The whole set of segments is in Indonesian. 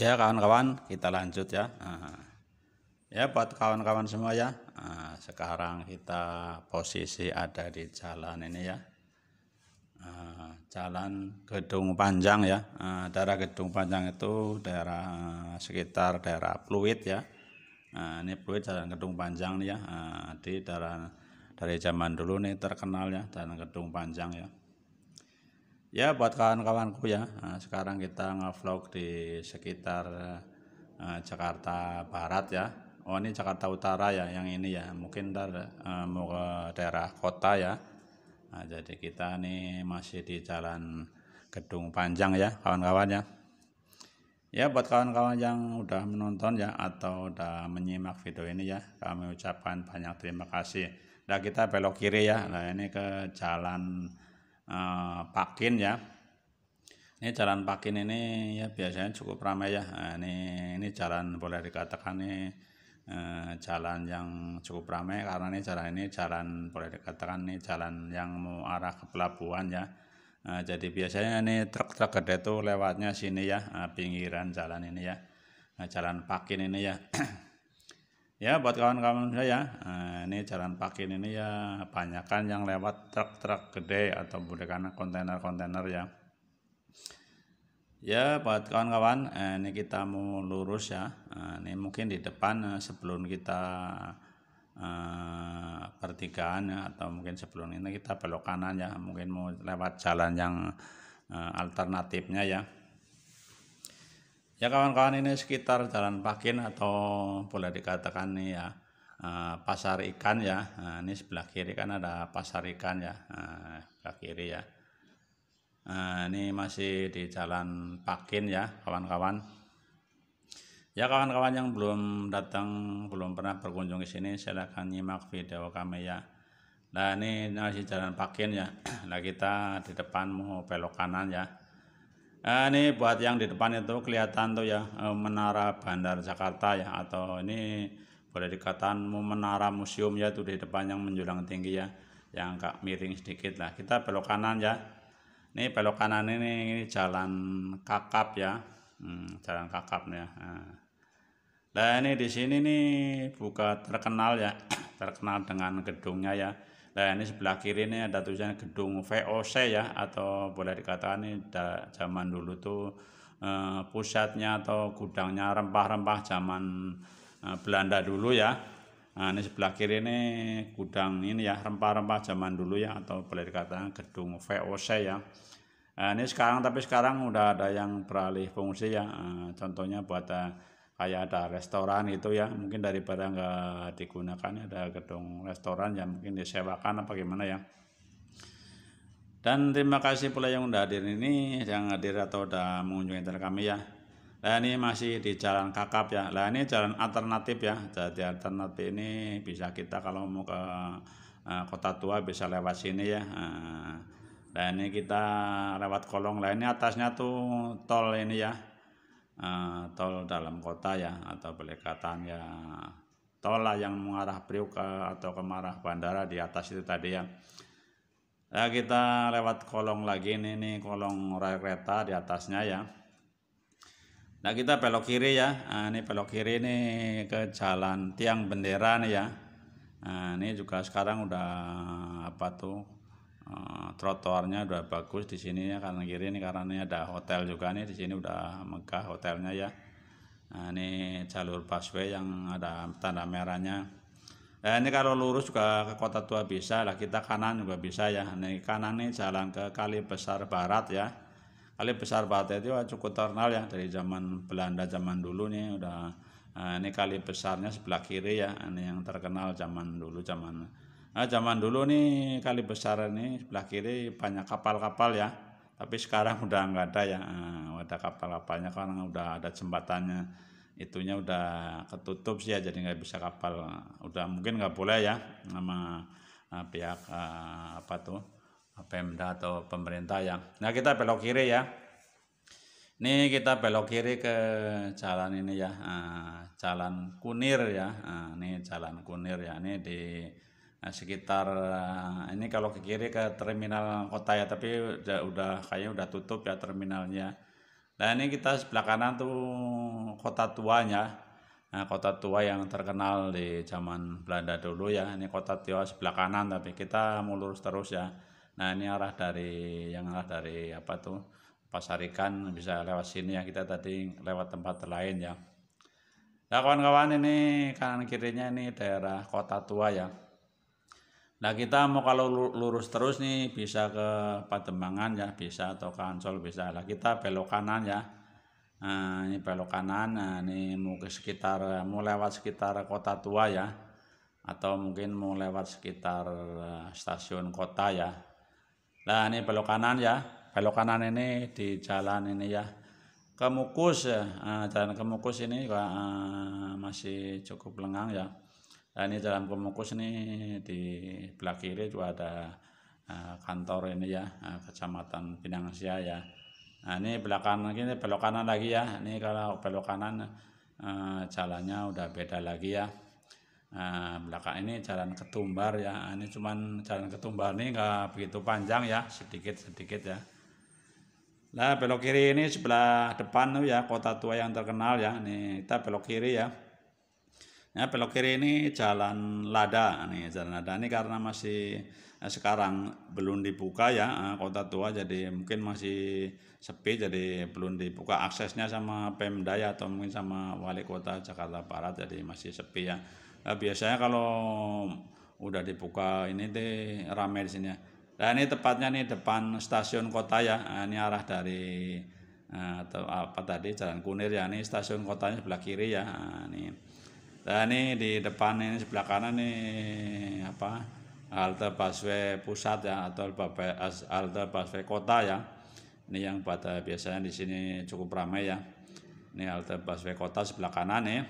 Ya kawan-kawan kita lanjut ya. Ya buat kawan-kawan semua ya. sekarang kita posisi ada di jalan ini ya. jalan Gedung Panjang ya. daerah Gedung Panjang itu daerah sekitar daerah Pluit ya. ini Pluit jalan Gedung Panjang nih ya. di daerah dari zaman dulu nih terkenal ya jalan Gedung Panjang ya ya buat kawan-kawanku ya nah, sekarang kita ngevlog di sekitar uh, Jakarta Barat ya oh ini Jakarta Utara ya yang ini ya mungkin ntar uh, mau ke daerah kota ya nah, jadi kita nih masih di jalan gedung panjang ya kawan-kawan ya ya buat kawan-kawan yang udah menonton ya atau udah menyimak video ini ya kami ucapkan banyak terima kasih nah kita belok kiri ya nah ini ke jalan Eh, pakin ya ini jalan pakin ini ya biasanya cukup ramai ya nah, ini ini jalan boleh dikatakan ini eh, jalan yang cukup ramai karena ini jalan ini jalan boleh dikatakan ini jalan yang mau arah ke pelabuhan ya nah, jadi biasanya ini truk-truk gede tuh lewatnya sini ya pinggiran jalan ini ya nah, jalan pakin ini ya ya buat kawan-kawan saya nah, ini jalan pakin ini ya banyakkan yang lewat truk-truk gede atau bukan kontainer-kontainer ya ya buat kawan-kawan eh, ini kita mau lurus ya nah, ini mungkin di depan eh, sebelum kita eh, pertigaan ya atau mungkin sebelum ini kita belok kanan ya mungkin mau lewat jalan yang eh, alternatifnya ya Ya kawan-kawan ini sekitar Jalan Pakin atau boleh dikatakan nih ya eh, pasar ikan ya. Nah, ini sebelah kiri kan ada pasar ikan ya. Nah, sebelah kiri ya. Nah, ini masih di Jalan Pakin ya kawan-kawan. Ya kawan-kawan yang belum datang, belum pernah berkunjung ke sini silahkan nyimak video kami ya. Nah ini masih Jalan Pakin ya. Nah kita di depan mau belok kanan ya. Nah, ini buat yang di depan itu kelihatan tuh ya eh, menara Bandar Jakarta ya atau ini boleh dikatakan menara museum ya tuh di depan yang menjulang tinggi ya yang agak miring sedikit lah kita belok kanan ya ini belok kanan ini, ini jalan kakap ya hmm, jalan kakap ya nah ini di sini nih buka terkenal ya terkenal dengan gedungnya ya Nah ini sebelah kiri ini ada tulisan gedung VOC ya atau boleh dikatakan ini zaman dulu tuh eh, pusatnya atau gudangnya rempah-rempah zaman eh, Belanda dulu ya. Nah ini sebelah kiri ini gudang ini ya rempah-rempah zaman dulu ya atau boleh dikatakan gedung VOC ya. Nah, ini sekarang tapi sekarang udah ada yang beralih fungsi ya. Eh, contohnya buat eh, kayak ada restoran itu ya mungkin daripada nggak digunakan ya, ada gedung restoran yang mungkin disewakan apa gimana ya dan terima kasih pula yang udah hadir ini yang hadir atau udah mengunjungi channel kami ya nah ini masih di jalan kakap ya nah ini jalan alternatif ya jadi alternatif ini bisa kita kalau mau ke eh, kota tua bisa lewat sini ya nah ini kita lewat kolong lah ini atasnya tuh tol ini ya Eh, tol dalam kota ya atau boleh katakan ya tol lah yang mengarah Priuk atau ke arah bandara di atas itu tadi ya. Nah, kita lewat kolong lagi ini, nih kolong rel kereta di atasnya ya. Nah kita belok kiri ya, nah, ini belok kiri ini ke jalan tiang bendera nih ya. Nah, ini juga sekarang udah apa tuh Eh, trotoarnya udah bagus di sini ya kanan kiri ini karena ini ada hotel juga nih di sini udah megah hotelnya ya nah ini jalur busway yang ada tanda merahnya nah, ini kalau lurus juga ke kota tua bisa lah kita kanan juga bisa ya ini kanan nih jalan ke kali besar barat ya kali besar barat itu cukup terkenal ya dari zaman Belanda zaman dulu nih udah Nah, ini kali besarnya sebelah kiri ya, ini yang terkenal zaman dulu zaman Nah, zaman dulu nih kali besar ini sebelah kiri banyak kapal-kapal ya. Tapi sekarang udah nggak ada ya. Nah, ada kapal-kapalnya karena udah ada jembatannya. Itunya udah ketutup sih ya jadi nggak bisa kapal. Udah mungkin nggak boleh ya nama uh, ah, pihak uh, apa tuh Pemda atau pemerintah ya. Nah, kita belok kiri ya. Ini kita belok kiri ke jalan ini ya, ah, jalan Kunir ya. Uh, ini jalan Kunir ya. Ini di nah, sekitar eh, ini kalau ke kiri ke terminal kota ya tapi udah, udah kayaknya udah tutup ya terminalnya nah ini kita sebelah kanan tuh kota tuanya nah kota tua yang terkenal di zaman Belanda dulu ya ini kota tua sebelah kanan tapi kita mau terus ya nah ini arah dari yang arah dari apa tuh pasar ikan bisa lewat sini ya kita tadi lewat tempat lain ya Nah kawan-kawan ini kanan kirinya ini daerah kota tua ya. Nah kita mau kalau lurus terus nih bisa ke Pademangan ya bisa atau ke Ancol bisa. lah kita belok kanan ya. Nah, ini belok kanan. Nah ini mungkin sekitar mau lewat sekitar kota tua ya atau mungkin mau lewat sekitar eh, stasiun kota ya. Nah ini belok kanan ya. Belok kanan ini di jalan ini ya. Kemukus ya. Nah, jalan Kemukus ini ah, masih cukup lengang ya nah, ini jalan pemukus nih di belah kiri juga ada uh, kantor ini ya uh, kecamatan Pinang ya nah ini belok kanan ini belok kanan lagi ya ini kalau belok kanan uh, jalannya udah beda lagi ya Nah, belakang ini jalan ketumbar ya. Nah, Ini cuman jalan ketumbar nih enggak begitu panjang ya, sedikit-sedikit ya. Nah, belok kiri ini sebelah depan tuh ya, kota tua yang terkenal ya. Ini kita belok kiri ya. Ya, belok kiri ini Jalan Lada nih, Jalan Lada ini karena masih eh, sekarang belum dibuka ya eh, kota tua jadi mungkin masih sepi jadi belum dibuka aksesnya sama Pemda ya atau mungkin sama wali kota Jakarta Barat jadi masih sepi ya. Nah, biasanya kalau udah dibuka ini deh ramai di sini ya. Nah, ini tepatnya nih depan stasiun kota ya. Nah, ini arah dari eh, atau apa tadi Jalan Kunir ya. Ini stasiun kotanya sebelah kiri ya. Nah, ini Nah, ini di depan ini sebelah kanan nih apa halte busway pusat ya atau halte busway kota ya. Ini yang pada biasanya di sini cukup ramai ya. Ini halte busway kota sebelah kanan nih. Ya.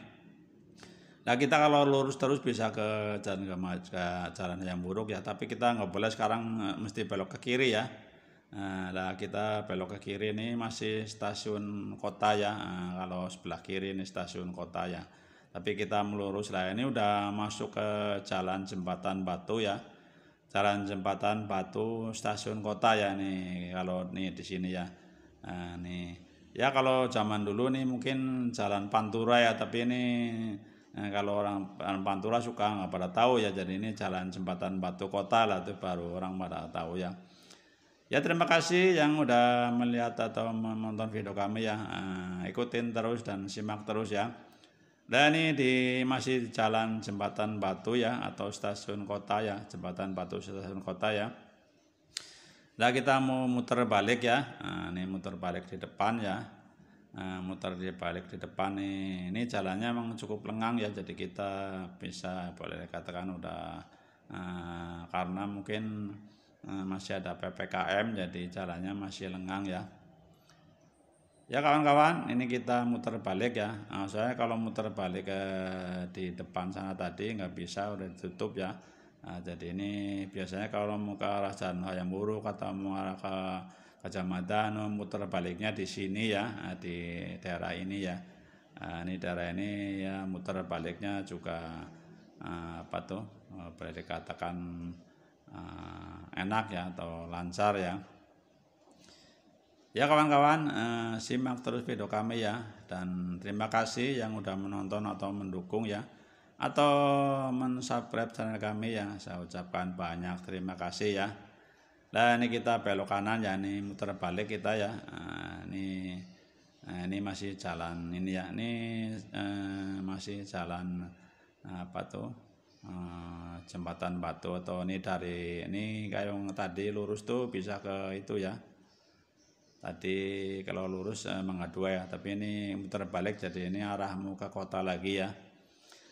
Nah kita kalau lurus terus bisa ke jalan ke, ke jalan yang buruk ya. Tapi kita nggak boleh sekarang eh, mesti belok ke kiri ya. Nah kita belok ke kiri ini masih stasiun kota ya. Nah, kalau sebelah kiri ini stasiun kota ya tapi kita melurus lah ini udah masuk ke jalan jembatan batu ya jalan jembatan batu stasiun kota ya nih kalau nih di sini ya nah, nih ya kalau zaman dulu nih mungkin jalan pantura ya tapi ini Nah, kalau orang, Pantura suka nggak pada tahu ya, jadi ini jalan jembatan batu kota lah tuh baru orang pada tahu ya. Ya terima kasih yang udah melihat atau menonton video kami ya. Nah, ikutin terus dan simak terus ya. Dan ini di masih jalan jembatan Batu ya atau stasiun kota ya, jembatan Batu stasiun kota ya. Nah kita mau muter balik ya, nah, ini muter balik di depan ya, nah, muter di balik di depan nih. Ini jalannya memang cukup lengang ya, jadi kita bisa boleh katakan udah uh, karena mungkin uh, masih ada ppkm, jadi jalannya masih lengang ya. Ya kawan-kawan, ini kita muter balik ya. Nah, soalnya kalau muter balik ke eh, di depan sana tadi nggak bisa, udah ditutup ya. Nah, jadi ini biasanya kalau mau ke arah Jalan buruk atau mau arah ke Kecamatan muter baliknya di sini ya, eh, di daerah ini ya. Nah, ini daerah ini ya muter baliknya juga eh, apa tuh? Boleh dikatakan enak ya atau lancar ya. Ya kawan-kawan, eh, simak terus video kami ya dan terima kasih yang sudah menonton atau mendukung ya atau mensubscribe channel kami ya. Saya ucapkan banyak terima kasih ya. Nah ini kita belok kanan ya, ini muter balik kita ya. Eh, ini eh, ini masih jalan ini ya, ini masih jalan apa tuh jembatan batu atau ini dari ini kayak tadi lurus tuh bisa ke itu ya tadi kalau lurus eh, ya tapi ini muter balik jadi ini arah muka kota lagi ya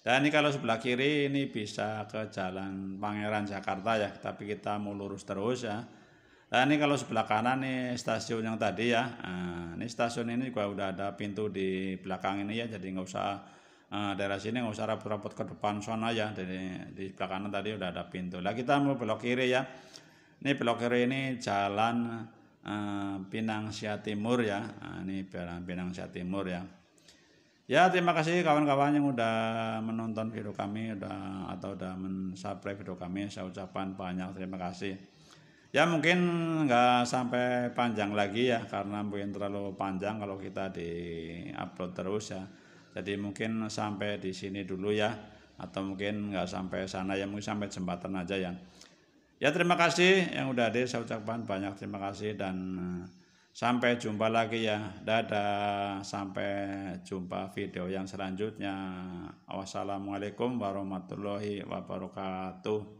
dan ini kalau sebelah kiri ini bisa ke jalan Pangeran Jakarta ya tapi kita mau lurus terus ya dan ini kalau sebelah kanan nih stasiun yang tadi ya nah, ini stasiun ini juga udah ada pintu di belakang ini ya jadi nggak usah eh, daerah sini nggak usah repot-repot ke depan sana ya jadi di sebelah kanan tadi udah ada pintu lah kita mau belok kiri ya ini belok kiri ini jalan Eh, Pinang Sia Timur ya. Ah, ini barang Pinang Sia Timur ya. Ya terima kasih kawan-kawan yang udah menonton video kami udah atau udah mensubscribe video kami. Saya ucapkan banyak terima kasih. Ya mungkin nggak sampai panjang lagi ya karena mungkin terlalu panjang kalau kita di upload terus ya. Jadi mungkin sampai di sini dulu ya atau mungkin nggak sampai sana ya mungkin sampai jembatan aja ya. Ya terima kasih yang udah hadir saya ucapkan banyak terima kasih dan eh, sampai jumpa lagi ya. Dadah. Sampai jumpa video yang selanjutnya. Wassalamualaikum warahmatullahi wabarakatuh.